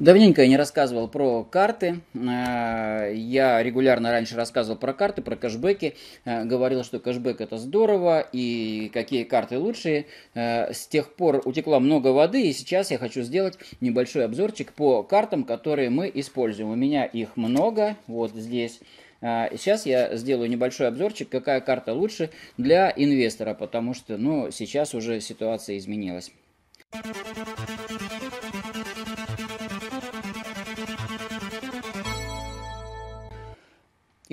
Давненько я не рассказывал про карты. Э, я регулярно раньше рассказывал про карты, про кэшбэки. Э, говорил, что кэшбэк это здорово и какие карты лучшие. Э, с тех пор утекла много воды, и сейчас я хочу сделать небольшой обзорчик по картам, которые мы используем. У меня их много, вот здесь. Сейчас я сделаю небольшой обзорчик, какая карта лучше для инвестора, потому что ну, сейчас уже ситуация изменилась.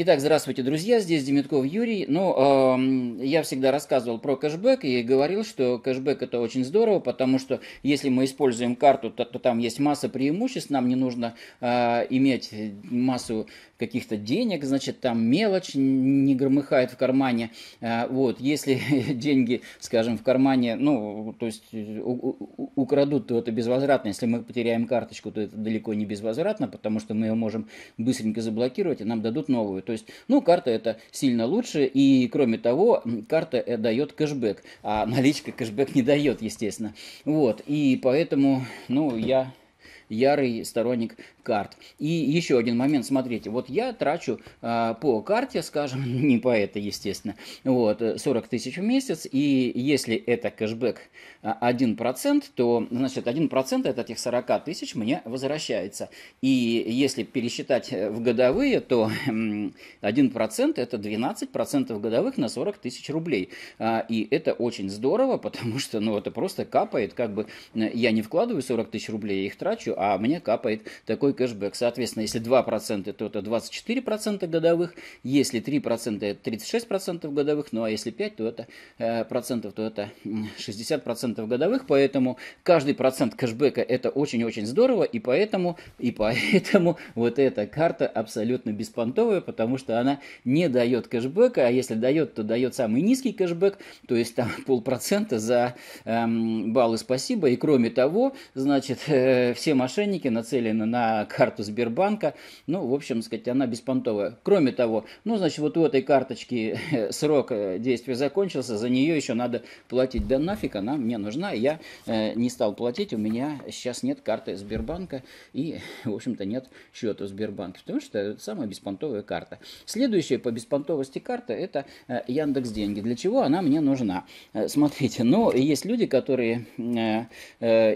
Итак, здравствуйте, друзья, здесь Демитков Юрий. Ну, э, я всегда рассказывал про кэшбэк и говорил, что кэшбэк это очень здорово, потому что если мы используем карту, то, то там есть масса преимуществ, нам не нужно э, иметь массу каких-то денег, значит, там мелочь не громыхает в кармане. Э, вот, если деньги, скажем, в кармане, ну, то есть у, у, украдут, то это безвозвратно. Если мы потеряем карточку, то это далеко не безвозвратно, потому что мы ее можем быстренько заблокировать, и нам дадут новую. То есть, ну, карта это сильно лучше, и кроме того, карта э, дает кэшбэк, а наличка кэшбэк не дает, естественно. Вот, и поэтому, ну, я ярый сторонник карт. И еще один момент, смотрите, вот я трачу э, по карте, скажем, не по этой, естественно, вот, 40 тысяч в месяц, и если это кэшбэк 1%, а, то, значит, 1% это этих 40 тысяч мне возвращается. И если пересчитать э, в годовые, то 1% это 12% годовых на 40 тысяч рублей. А, и это очень здорово, потому что, ну, это просто капает, как бы э, я не вкладываю 40 тысяч рублей, я их трачу, а мне капает такой кэшбэк. Соответственно, если 2%, то это 24% годовых, если 3% это 36% годовых, ну а если 5, то это э, процентов, то это 60% годовых, поэтому каждый процент кэшбэка это очень-очень здорово, и поэтому, и поэтому вот эта карта абсолютно беспонтовая, потому что она не дает кэшбэка, а если дает, то дает самый низкий кэшбэк, то есть там полпроцента за эм, баллы спасибо, и кроме того, значит, э, все машины мошенники, нацелены на карту Сбербанка. Ну, в общем, сказать, она беспонтовая. Кроме того, ну, значит, вот у этой карточки э, срок э, действия закончился, за нее еще надо платить. Да нафиг она мне нужна, я э, не стал платить, у меня сейчас нет карты Сбербанка и, в общем-то, нет счета Сбербанка, потому что это самая беспонтовая карта. Следующая по беспонтовости карта – это э, Яндекс Деньги. Для чего она мне нужна? Э, смотрите, ну, есть люди, которые э, э,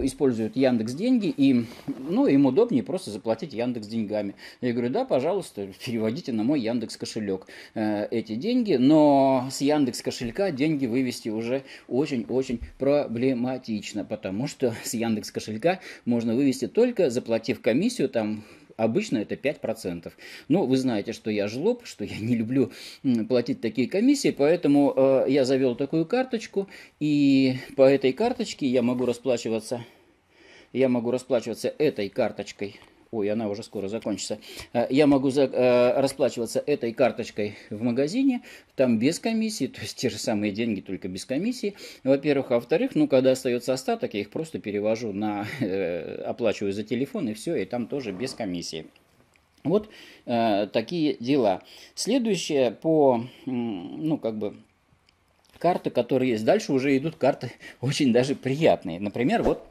используют Яндекс Деньги, деньги им, ну, им удобнее просто заплатить Яндекс деньгами. Я говорю, да, пожалуйста, переводите на мой Яндекс кошелек э, эти деньги, но с Яндекс кошелька деньги вывести уже очень-очень проблематично, потому что с Яндекс кошелька можно вывести только заплатив комиссию, там Обычно это 5%. Но ну, вы знаете, что я жлоб, что я не люблю платить такие комиссии, поэтому э, я завел такую карточку, и по этой карточке я могу расплачиваться я могу расплачиваться этой карточкой. Ой, она уже скоро закончится. Э, я могу за, э, расплачиваться этой карточкой в магазине, там без комиссии, то есть те же самые деньги, только без комиссии, во-первых. А во-вторых, ну, когда остается остаток, я их просто перевожу на, э, оплачиваю за телефон и все, и там тоже без комиссии. Вот э, такие дела. Следующее по, ну, как бы, карты, которые есть. Дальше уже идут карты очень даже приятные. Например, вот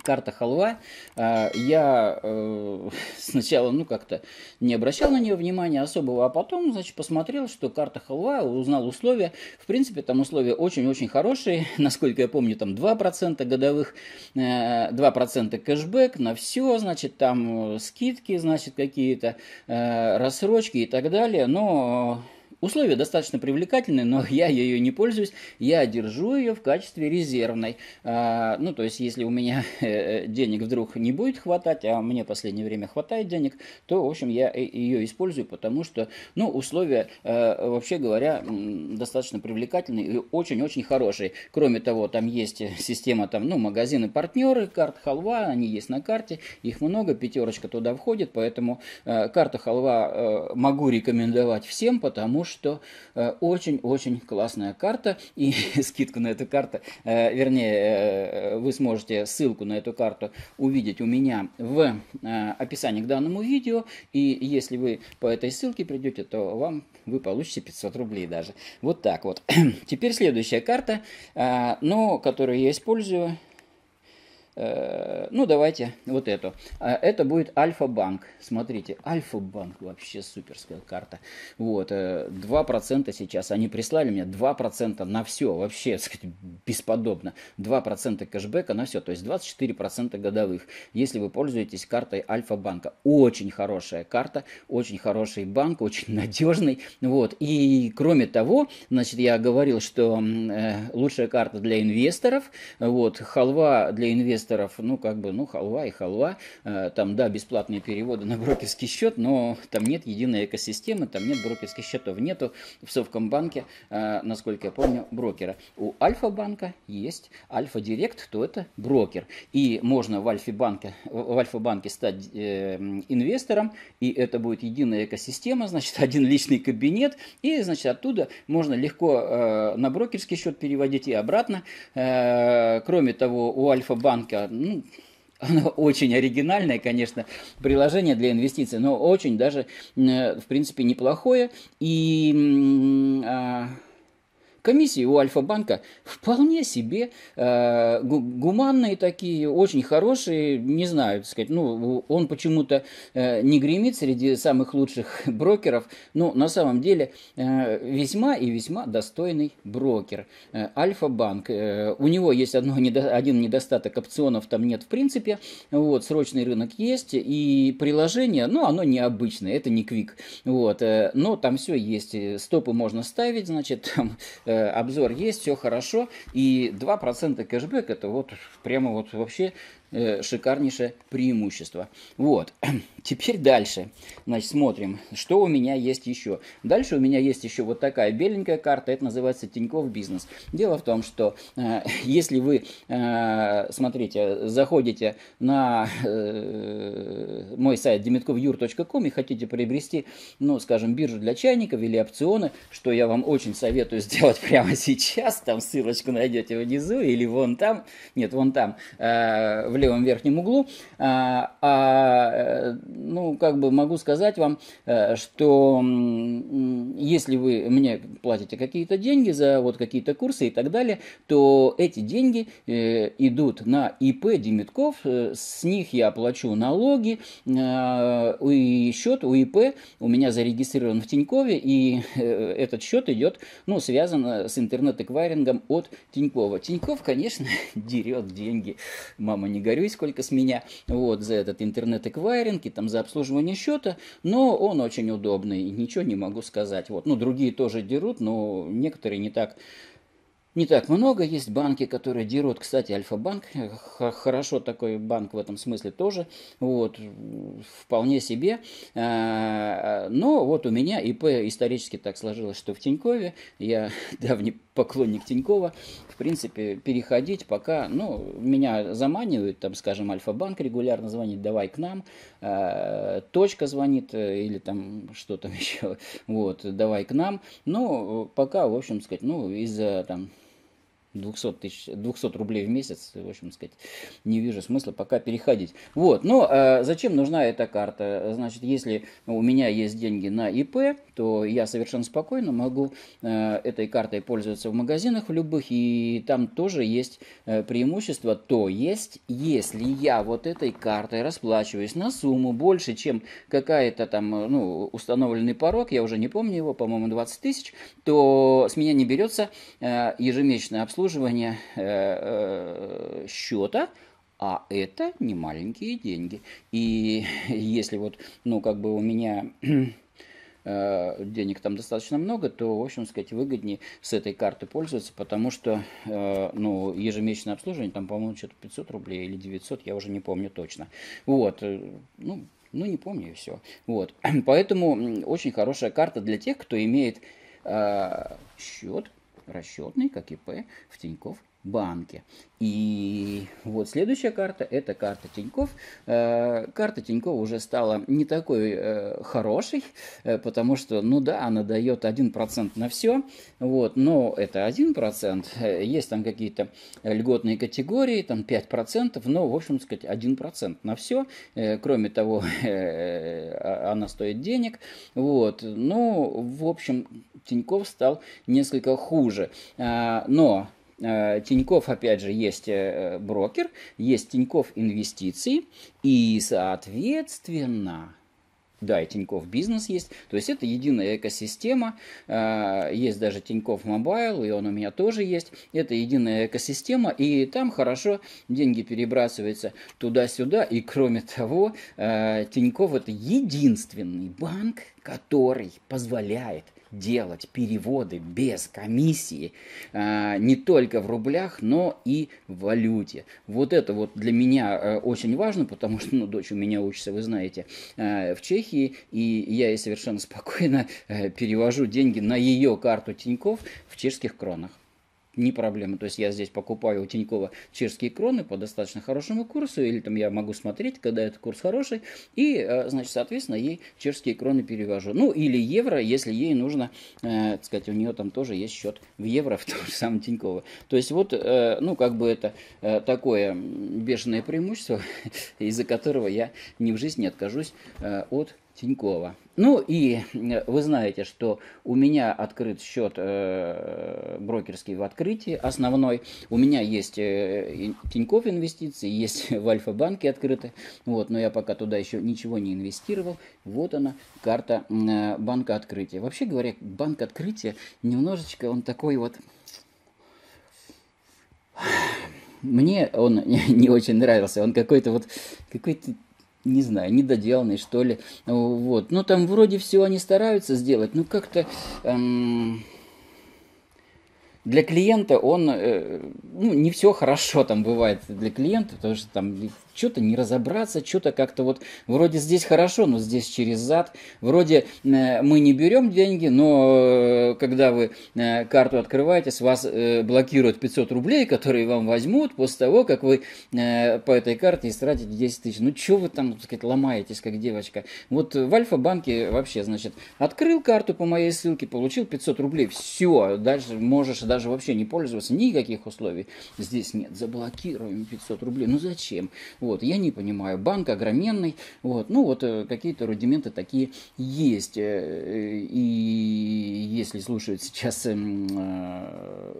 карта халва. А, я э, сначала, ну, как-то не обращал на нее внимания особого, а потом, значит, посмотрел, что карта халва, узнал условия. В принципе, там условия очень-очень хорошие. Насколько я помню, там 2% годовых, 2% э, кэшбэк на все, значит, там э, скидки, значит, какие-то рассрочки и так далее. Но Условия достаточно привлекательные, но я ее не пользуюсь. Я держу ее в качестве резервной. А, ну, то есть, если у меня э, э, денег вдруг не будет хватать, а мне в последнее время хватает денег, то, в общем, я ее использую, потому что, ну, условия, э, вообще говоря, достаточно привлекательные и очень-очень хорошие. Кроме того, там есть система, там, ну, магазины-партнеры, карт халва, они есть на карте, их много, пятерочка туда входит, поэтому карта халва могу рекомендовать всем, потому что что э, очень-очень классная карта, и скидку на эту карту, э, вернее, э, вы сможете ссылку на эту карту увидеть у меня в описании к данному видео, и если вы по этой ссылке придете, то вам вы получите 500 рублей даже. Вот так вот. Теперь следующая карта, но которую я использую, Э, ну, давайте вот эту. А это будет Альфа-банк. Смотрите, Альфа-банк вообще суперская карта. Вот, 2% э, сейчас. Они прислали мне 2% на все. Вообще, так сказать, бесподобно. 2% кэшбэка на все. То есть 24% годовых. Если вы пользуетесь картой Альфа-банка. Очень хорошая карта. Очень хороший банк. Очень надежный. Вот. И кроме того, значит, я говорил, что э, лучшая карта для инвесторов. Вот, халва для инвесторов инвесторов, ну, как бы, ну, халва и халва. Э, там, да, бесплатные переводы на брокерский счет, но там нет единой экосистемы, там нет брокерских счетов, нету в Совкомбанке, э, насколько я помню, брокера. У Альфа-банка есть Альфа-директ, то это брокер. И можно в Альфа-банке, в Альфа-банке стать э, инвестором, и это будет единая экосистема, значит, один личный кабинет, и, значит, оттуда можно легко на брокерский счет переводить и обратно. Кроме того, у Альфа-банка банка, ну, оно очень оригинальное, конечно, приложение для инвестиций, но очень даже, э, в принципе, неплохое. И... А, комиссии у Альфа-банка вполне себе э, гуманные такие, очень хорошие, не знаю, так сказать, ну, он почему-то э, не гремит среди самых лучших брокеров, но на самом деле э, весьма и весьма достойный брокер. Э, Альфа-банк, э, у него есть одно, недо, один недостаток, опционов там нет в принципе, вот, срочный рынок есть, и приложение, ну, оно необычное, это не квик, вот, э, но там все есть, э, стопы можно ставить, значит, там э, Э, обзор есть, все хорошо, и 2% кэшбэк это вот прямо вот вообще Э, шикарнейшее преимущество. Вот, теперь дальше, значит, смотрим, что у меня есть еще. Дальше у меня есть еще вот такая беленькая карта, это называется Тиньков Бизнес. Дело в том, что э, если вы, э, смотрите, заходите на э, мой сайт demetkovyur.com и хотите приобрести, ну, скажем, биржу для чайников или опционы, что я вам очень советую сделать прямо сейчас, там ссылочку найдете внизу или вон там, нет, вон там, э, в левом верхнем углу. А, а, э, ну, как бы могу сказать вам, э, что если вы мне платите какие-то деньги за вот какие-то курсы и так далее, то эти деньги э, идут на ИП Демитков, с них я плачу налоги, и счет у ИП у меня зарегистрирован в Тинькове, и этот счет идет, ну, связан с интернет-эквайрингом от Тинькова. Тиньков, конечно, дерет деньги, мама не горит горюй, сколько с меня, вот, за этот интернет-эквайринг и там за обслуживание счета, но он очень удобный, ничего не могу сказать. Вот, ну, другие тоже дерут, но некоторые не так не так много. Есть банки, которые дерут. Кстати, Альфа-банк, э, хорошо такой банк в этом смысле тоже. Вот, вполне себе. А, а, но вот у меня ИП исторически так сложилось, что в Тинькове я давний поклонник Тинькова, в принципе, переходить пока, ну, меня заманивают, там, скажем, Альфа-банк регулярно звонит, давай к нам, а, точка звонит э, или там что то еще, вот, давай к нам, но ну, пока, в общем сказать, ну, из-за там 200, тысяч, 200 рублей в месяц, в общем сказать, не вижу смысла пока переходить. Вот, но ну, э, а зачем нужна эта карта? Значит, если у меня есть деньги на ИП, то я совершенно спокойно могу э, этой картой пользоваться в магазинах в любых, и там тоже есть э, преимущество, то есть, если я вот этой картой расплачиваюсь на сумму больше, чем какая-то там, ну, установленный порог, я уже не помню его, по-моему, 20 тысяч, то с меня не берется э, ежемесячное обслуживание, обслуживания э, э, счета, а это не маленькие деньги. И если вот, ну, как бы у меня э, денег там достаточно много, то, в общем сказать, выгоднее с этой карты пользоваться, потому что ну, ежемесячное обслуживание, там, по-моему, что-то 500 рублей или 900, я уже не помню точно. Вот, ну, ну не помню и все. Вот, поэтому очень хорошая карта для тех, кто имеет э, счет, расчетный, как ИП в Тиньков банке. И вот следующая карта – это карта Тиньков. Э, карта Тиньков уже стала не такой э, хорошей, э, потому что, ну да, она дает 1% на все, вот, но это 1%. Есть там какие-то льготные категории, там 5%, но, в общем сказать, 1% на все. Кроме того, она стоит денег. Вот, ну, в общем, Тиньков стал несколько хуже. Но Э, Тиньков, опять же, есть э, э, брокер, есть Тиньков инвестиции, и, соответственно, да, и Тинькофф Бизнес есть. То есть это единая экосистема. Есть даже Тинькофф Мобайл, и он у меня тоже есть. Это единая экосистема, и там хорошо деньги перебрасываются туда-сюда. И кроме того, Тинькофф это единственный банк, который позволяет – делать переводы без комиссии а, не только в рублях, но и в валюте. Вот это вот для меня э, очень важно, потому что, ну, дочь у меня учится, вы знаете, э, в Чехии, и я ей совершенно спокойно э, перевожу деньги на ее карту Тиньков в чешских кронах не проблема. То есть я здесь покупаю у Тинькова чешские кроны по достаточно хорошему курсу, или там я могу смотреть, когда этот курс хороший, и, э, значит, соответственно, ей чешские кроны перевожу. Ну, или евро, если ей нужно, э, так сказать, у нее там тоже есть счет в евро в том же самом Тинькова. То есть вот, э, ну, как бы это э, такое бешеное преимущество, из-за которого я ни в жизни не откажусь э, от Тинькова. Ну и э, вы знаете, что у меня открыт счет э, брокерский в открытии основной. У меня есть э, Тиньков инвестиции, есть в Альфа-банке открыты. Вот, но я пока туда еще ничего не инвестировал. Вот она, карта э, банка открытия. Вообще говоря, банк открытия немножечко он такой вот... Мне он не очень нравился. Он какой-то вот... Какой-то не знаю, недоделанный, что ли. Э, вот. Ну, там вроде все они стараются сделать, но как-то эм, для клиента он, э, ну, не все хорошо там бывает для клиента, потому что там что-то не разобраться, что-то как-то вот вроде здесь хорошо, но здесь через зад, вроде э, мы не берем деньги, но э, когда вы э, карту открываете, с вас э, блокируют 500 рублей, которые вам возьмут после того, как вы э, по этой карте истратите 10 тысяч. Ну что вы там, так сказать, ломаетесь, как девочка? Вот в Альфа-банке вообще, значит, открыл карту по моей ссылке, получил 500 рублей, все, дальше можешь даже вообще не пользоваться, никаких условий здесь нет, заблокируем 500 рублей, ну зачем? Вот, я не понимаю, банк огроменный, вот, ну вот э, какие-то рудименты такие есть. Э, э, и если слушают сейчас эм,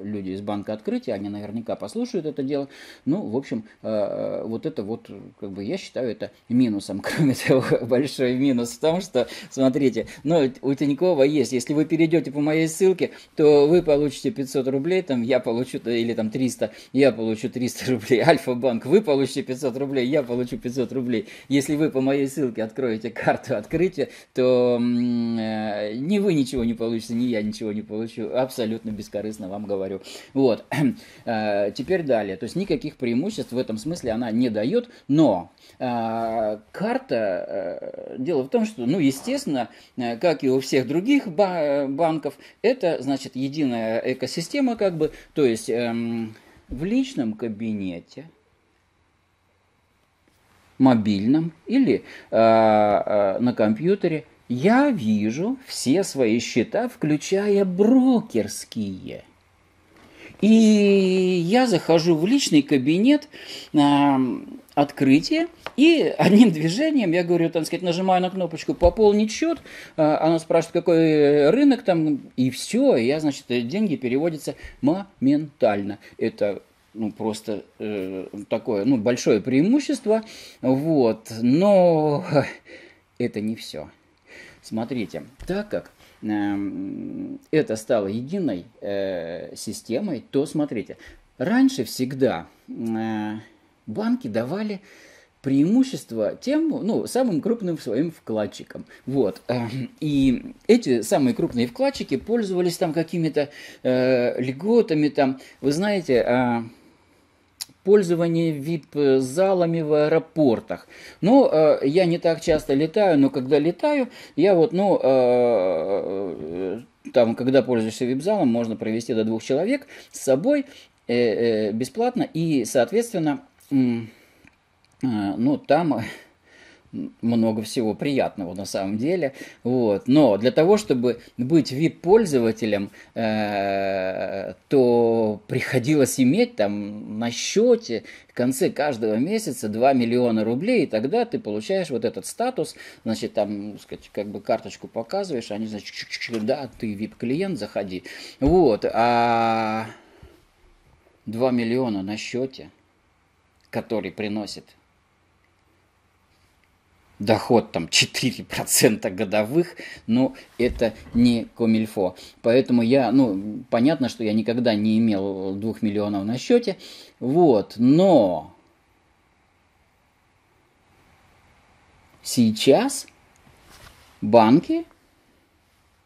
люди из банка открытия, они наверняка послушают это дело. Ну, в общем, вот это вот, как бы я считаю это минусом, кроме того, большой минус в том, что, смотрите, ну, у Тинькова есть, если вы перейдете по моей ссылке, то вы получите 500 рублей, там я получу, или там 300, я получу 300 рублей, Альфа-банк, вы получите 500 рублей, рублей, я получу 500 рублей. Если вы по моей ссылке откроете карту открытия, то э, ни вы ничего не получите, ни я ничего не получу. Абсолютно бескорыстно вам говорю. Вот. Э, теперь далее. То есть никаких преимуществ в этом смысле она не дает, но э, карта... Э, дело в том, что, ну, естественно, э, как и у всех других ба- э, банков, это, значит, единая экосистема как бы, то есть... Э, в личном кабинете мобильном или э, э, на компьютере, я вижу все свои счета, включая брокерские. И я захожу в личный кабинет э, а, открытия, и одним движением я говорю, там, сказать, нажимаю на кнопочку «Пополнить счет», э, она спрашивает, какой рынок там, и все, и я, значит, деньги переводятся моментально. Это ну, просто э, такое, ну, большое преимущество, вот, но это не все. Смотрите, так как э, это стало единой э, системой, то смотрите, раньше всегда э, банки давали преимущество тем, ну, самым крупным своим вкладчикам. Вот. Эм, и эти самые крупные вкладчики пользовались там какими-то э, льготами, там, вы знаете, э, пользование VIP-залами э, в аэропортах. Ну, э, я не так часто летаю, но когда летаю, я вот, ну, э, там, когда пользуешься вип-залом, можно провести до двух человек с собой э, э, бесплатно и, соответственно, э, ну, там много всего приятного на самом деле. Вот. Но для того, чтобы быть VIP-пользователем, э, то приходилось иметь там на счете в конце каждого месяца 2 миллиона рублей, и тогда ты получаешь вот этот статус, значит, там, ну, сказать, как бы карточку показываешь, они, значит, чик -чик -чик, да, ты VIP-клиент, заходи. Вот. А 2 миллиона на счете, который приносит доход там 4% годовых, но это не комильфо. Поэтому я, ну, понятно, что я никогда не имел 2 миллионов на счете, вот, но сейчас банки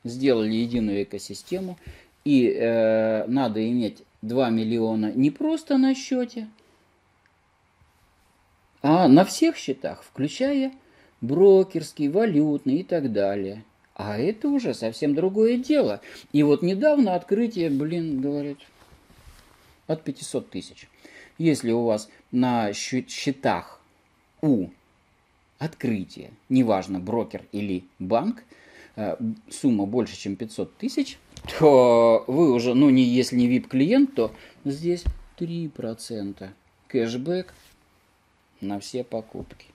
сделали единую экосистему, и э, надо иметь 2 миллиона не просто на счете, а на всех счетах, включая брокерский, валютный и так далее. А это уже совсем другое дело. И вот недавно открытие, блин, говорят, от 500 тысяч. Если у вас на счетах у открытия, неважно, брокер или банк, э, сумма больше, чем 500 тысяч, то вы уже, ну, не, если не VIP-клиент, то здесь 3% кэшбэк на все покупки.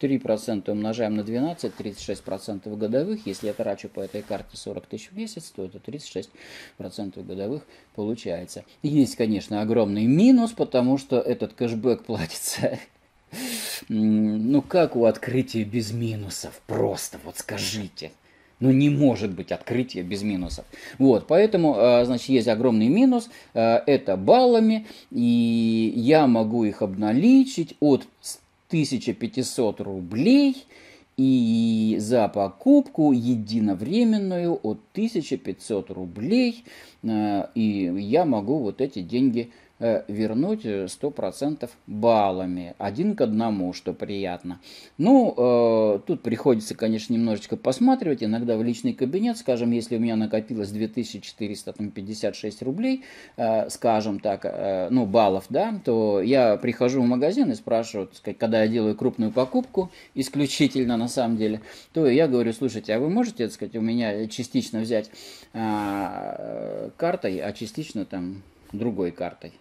3% умножаем на 12, 36% годовых. Если я трачу по этой карте 40 тысяч в месяц, то это 36% годовых получается. Есть, конечно, огромный минус, потому что этот кэшбэк платится ну как у открытия без минусов? Просто вот скажите. Ну не может быть открытие без минусов. Вот, поэтому, а, значит, есть огромный минус. А, это баллами, и я могу их обналичить от 1500 рублей и за покупку единовременную от 1500 рублей. Э, и я могу вот эти деньги Э, вернуть 100% э, баллами. Один к одному, что приятно. Ну, э, тут приходится, конечно, немножечко посматривать. Иногда в личный кабинет, скажем, если у меня накопилось 2456 рублей, скажем так, ну, баллов, да, то я прихожу в магазин и спрашиваю, сказать, когда я делаю крупную покупку, исключительно на самом деле, то я говорю, слушайте, а вы можете, так сказать, у меня частично взять картой, а частично там другой картой.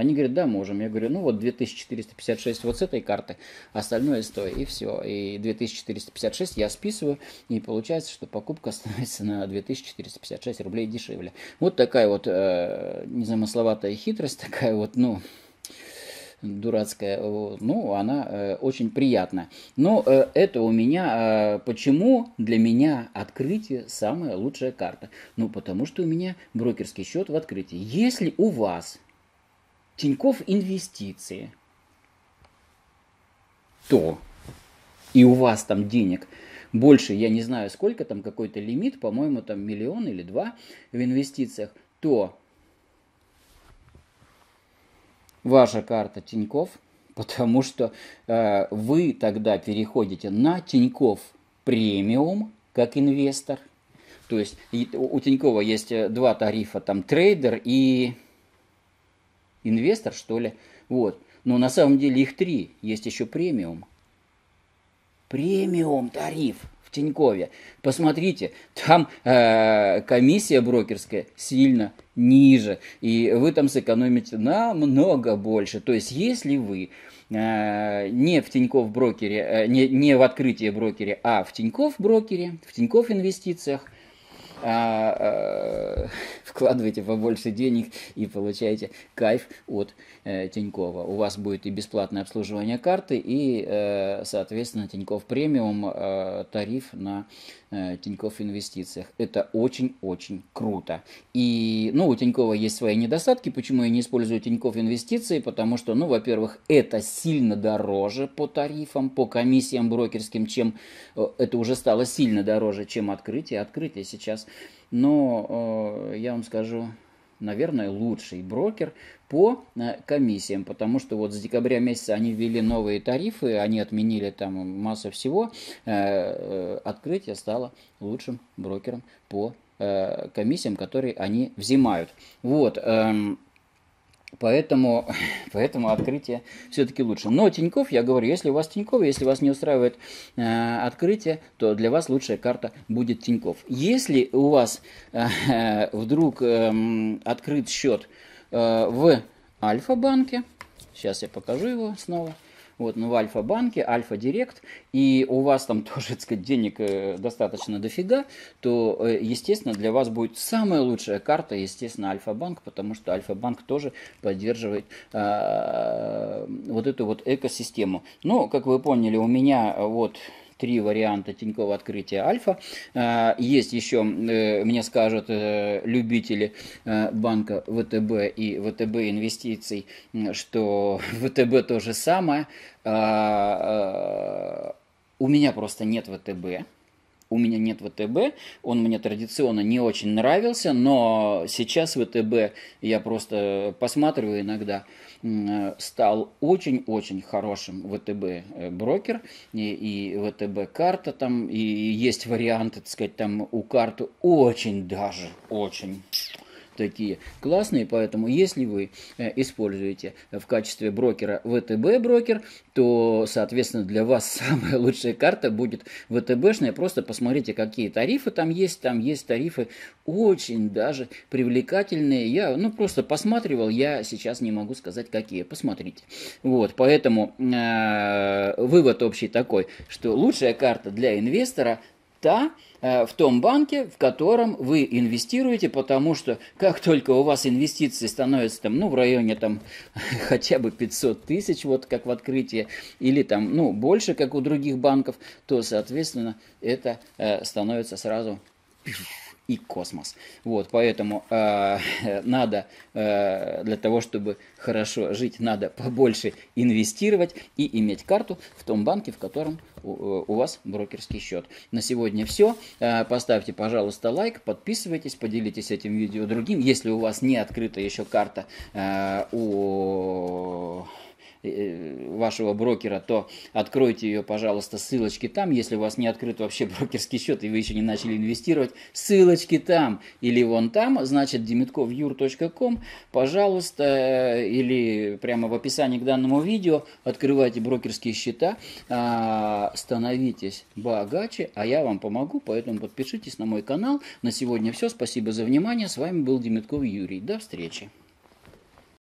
Они говорят, да, можем. Я говорю, ну вот 2456 вот с этой карты, остальное стоит и все. И 2456 я списываю, и получается, что покупка становится на 2456 рублей дешевле. Вот такая вот э, незамысловатая хитрость, такая вот, ну, дурацкая, э, ну, она э, очень приятная. Но э, это у меня, э, почему для меня открытие самая лучшая карта? Ну, потому что у меня брокерский счет в открытии. Если у вас Тиньков инвестиции, то и у вас там денег больше, я не знаю, сколько там какой-то лимит, по-моему, там миллион или два в инвестициях, то ваша карта Тиньков, потому что э, вы тогда переходите на Тиньков премиум как инвестор. То есть у Тинькова есть э, два тарифа, там трейдер и инвестор, что ли. Вот. Но на самом деле их три. Есть еще премиум. Премиум тариф в Тинькове. Посмотрите, там э, комиссия брокерская сильно ниже. И вы там сэкономите намного больше. То есть, если вы э, не в Тиньков брокере, э, не, не в открытии брокере, а в Тиньков брокере, в Тиньков инвестициях – а, а, вкладывайте побольше денег и получаете кайф от э, Тинькова. У вас будет и бесплатное обслуживание карты, и, э, соответственно, Тиньков премиум э, тариф на э, Тиньков инвестициях. Это очень-очень круто. И, ну, у Тинькова есть свои недостатки. Почему я не использую Тиньков инвестиции? Потому что, ну, во-первых, это сильно дороже по тарифам, по комиссиям брокерским, чем э, это уже стало сильно дороже, чем открытие. Открытие сейчас но э, я вам скажу, наверное, лучший брокер по э, комиссиям, потому что вот с декабря месяца они ввели новые тарифы, они отменили там массу всего, э, открытие стало лучшим брокером по комиссиям, которые они взимают. Вот, эм, Поэтому, поэтому открытие все-таки лучше. Но Тиньков, я говорю, если у вас Тиньков, если вас не устраивает э, открытие, то для вас лучшая карта будет Тиньков. Если у вас э, вдруг э, открыт счет э, в Альфа-банке, сейчас я покажу его снова, вот, ну, в Альфа-банке, Альфа-Директ, и у вас там тоже, так сказать, денег э, достаточно дофига, то, э, естественно, для вас будет самая лучшая карта, естественно, Альфа-банк, потому что Альфа-банк тоже поддерживает а, вот эту вот экосистему. Но, как вы поняли, у меня вот три варианта Тинькова открытия Альфа. А, есть еще, э, мне скажут э, любители э, банка ВТБ и ВТБ инвестиций, что ВТБ то же самое. А, а, у меня просто нет ВТБ. У меня нет ВТБ, он мне традиционно не очень нравился, но сейчас ВТБ я просто посматриваю иногда. Э, стал очень-очень хорошим ВТБ э, брокер и, и ВТБ карта там и есть варианты, так сказать, там у карты очень даже очень такие классные, поэтому если вы э, используете в качестве брокера ВТБ брокер, то, соответственно, для вас самая лучшая карта будет ВТБшная. Просто посмотрите, какие тарифы там есть. Там есть тарифы очень даже привлекательные. Я, ну, просто посматривал, я сейчас не могу сказать, какие. Посмотрите. Вот, поэтому э, вывод общий такой, что лучшая карта для инвестора – та э, в том банке, в котором вы инвестируете, потому что как только у вас инвестиции становятся там, ну, в районе там хотя бы 500 тысяч, вот как в открытии, или там, ну, больше, как у других банков, то, соответственно, это э, становится сразу и космос. Вот, поэтому э, надо э, для того, чтобы хорошо жить, надо побольше инвестировать и иметь карту в том банке, в котором у, э, у вас брокерский счет. На сегодня все. Э, поставьте, пожалуйста, лайк, подписывайтесь, поделитесь этим видео другим. Если у вас не открыта еще карта э, у Э, вашего брокера, то откройте ее, пожалуйста, ссылочки там. Если у вас не открыт вообще брокерский счет и вы еще не начали инвестировать, ссылочки там или вон там, значит, demitkovyur.com, пожалуйста, э, или прямо в описании к данному видео открывайте брокерские счета, а, становитесь богаче, а я вам помогу, поэтому подпишитесь на мой канал. На сегодня все, спасибо за внимание, с вами был Демитков Юрий, до встречи.